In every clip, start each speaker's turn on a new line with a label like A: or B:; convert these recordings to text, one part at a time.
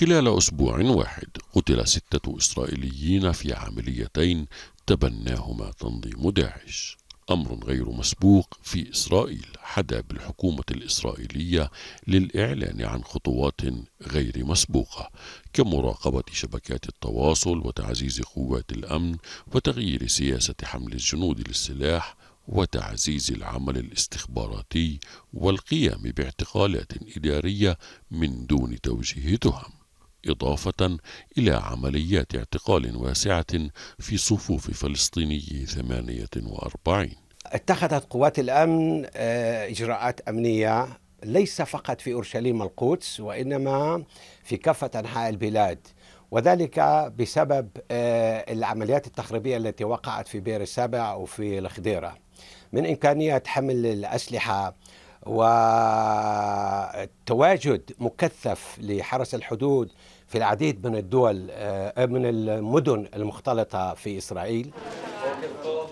A: خلال أسبوع واحد قتل ستة إسرائيليين في عمليتين تبناهما تنظيم داعش أمر غير مسبوق في إسرائيل حدا بالحكومة الإسرائيلية للإعلان عن خطوات غير مسبوقة كمراقبة شبكات التواصل وتعزيز قوات الأمن وتغيير سياسة حمل الجنود للسلاح وتعزيز العمل الاستخباراتي والقيام باعتقالات إدارية من دون توجيه تهم إضافة إلى عمليات اعتقال واسعة في صفوف فلسطيني 48
B: اتخذت قوات الأمن آه، إجراءات أمنية ليس فقط في أورشليم القدس وإنما في كافة أنحاء البلاد وذلك بسبب آه، العمليات التخريبية التي وقعت في بير السبع وفي الخديرة من إمكانية حمل الأسلحة وتواجد مكثف لحرس الحدود في العديد من الدول آه، من المدن المختلطة في إسرائيل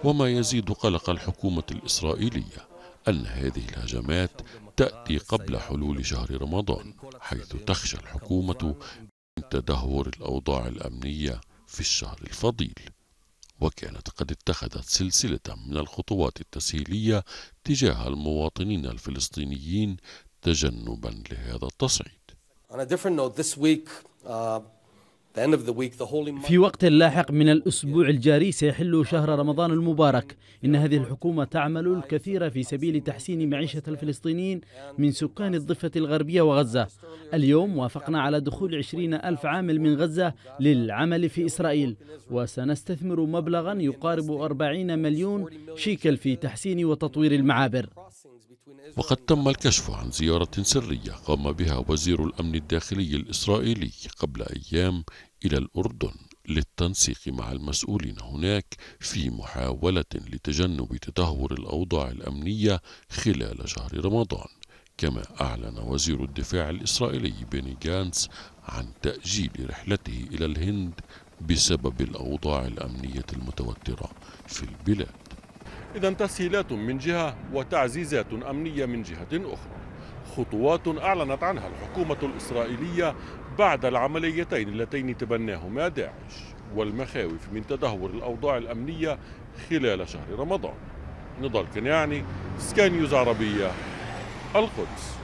A: وما يزيد قلق الحكومة الإسرائيلية أن هذه الهجمات تأتي قبل حلول شهر رمضان حيث تخشى الحكومة من تدهور الأوضاع الأمنية في الشهر الفضيل وكانت قد اتخذت سلسلة من الخطوات التسهيلية تجاه المواطنين الفلسطينيين تجنبا لهذا التصعيد.
B: On a different note, this week, uh... في
C: وقت لاحق من الأسبوع الجاري سيحل شهر رمضان المبارك إن هذه الحكومة تعمل الكثير في سبيل تحسين معيشة الفلسطينيين من سكان الضفة الغربية وغزة اليوم وافقنا على دخول عشرين ألف عامل من غزة للعمل في إسرائيل وسنستثمر مبلغا يقارب أربعين مليون شيكل في تحسين وتطوير المعابر
A: وقد تم الكشف عن زيارة سرية قام بها وزير الأمن الداخلي الإسرائيلي قبل أيام إلى الأردن للتنسيق مع المسؤولين هناك في محاولة لتجنب تدهور الأوضاع الأمنية خلال شهر رمضان كما أعلن وزير الدفاع الإسرائيلي بيني جانس عن تأجيل رحلته إلى الهند بسبب الأوضاع الأمنية المتوترة في البلاد
D: إذا تسهيلات من جهة وتعزيزات أمنية من جهة أخرى خطوات أعلنت عنها الحكومة الإسرائيلية بعد العمليتين اللتين تبناهما داعش والمخاوف من تدهور الأوضاع الأمنية خلال شهر رمضان نضال كنيعني سكانيوز نيوز عربية القدس